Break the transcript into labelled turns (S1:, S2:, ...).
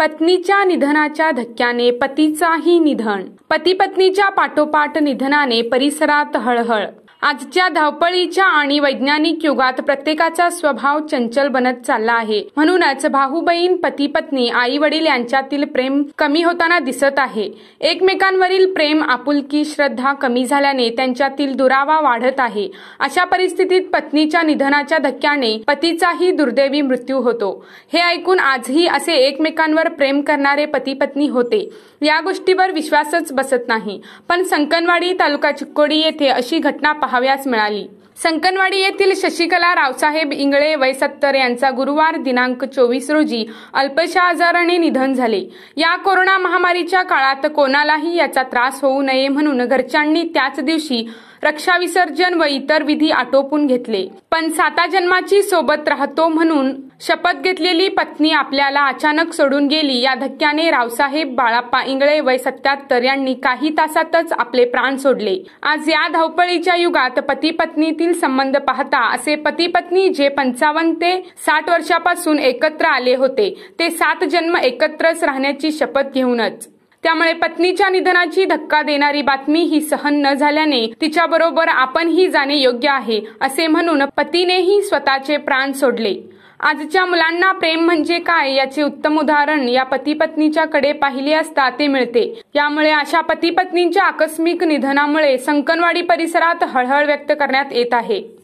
S1: पत्नीच्या निधनाच्या धक्क्याने पतीचाही निधन पती पत्नीच्या पाठोपाठ निधनाने परिसरात हळहळ आजच्या धावपळीच्या आणि वैज्ञानिक युगात प्रत्येकाचा स्वभाव चंचल बनत चालला आहे म्हणूनच भाऊ बहीण पती पत्नी आई वडील यांच्यातील प्रेम कमी होताना दिसत आहे एकमेकांवरील प्रेम आपुलकी श्रद्धा कमी झाल्याने त्यांच्यातील दुरावा वाढत आहे अशा परिस्थितीत पत्नीच्या निधनाच्या धक्क्याने पतीचाही दुर्दैवी मृत्यू होतो हे ऐकून आजही असे एकमेकांवर प्रेम करणारे पती पत्नी होते या गोष्टीवर विश्वासच बसत नाही पण संकनवाडी तालुका चिक्कोडी येथे अशी घटना पाहाव्यास मिळाली संकनवाडी येथील शशिकला रावसाहेब इंगळे वय यांचा गुरुवार दिनांक चोवीस रोजी अल्पशा आजाराने निधन झाले या कोरोना महामारीच्या काळात कोणालाही याचा त्रास होऊ नये म्हणून घरच्यांनी त्याच दिवशी रक्षा विसर्जन व इतर विधी आटोपून घेतले पण साता जन्माची सोबत राहतो म्हणून शपथ घेतलेली पत्नी आपल्याला अचानक सोडून गेली या धक्क्याने रावसाहेब बाळाप्पा इंगळे वय सत्याहत्तर यांनी काही तासातच आपले प्राण सोडले आज या धावपळीच्या युगात पती पत्नीतील संबंध पाहता असे पती पत्नी जे पंचावन्न ते साठ वर्षापासून एकत्र आले होते ते सात जन्म एकत्रच राहण्याची शपथ घेऊनच त्यामुळे पत्नीच्या निधनाची धक्का देणारी बातमी ही सहन न झाल्याने तिच्याबरोबर आपणही जाणे योग्य आहे असे म्हणून पतीनेही स्वतःचे प्राण सोडले आजच्या मुलांना प्रेम म्हणजे काय याचे उत्तम उदाहरण या पती पत्नीच्या कडे पाहिले असता ते मिळते यामुळे अशा पती पत्नीच्या आकस्मिक निधनामुळे संकनवाडी परिसरात हळहळ व्यक्त करण्यात येत आहे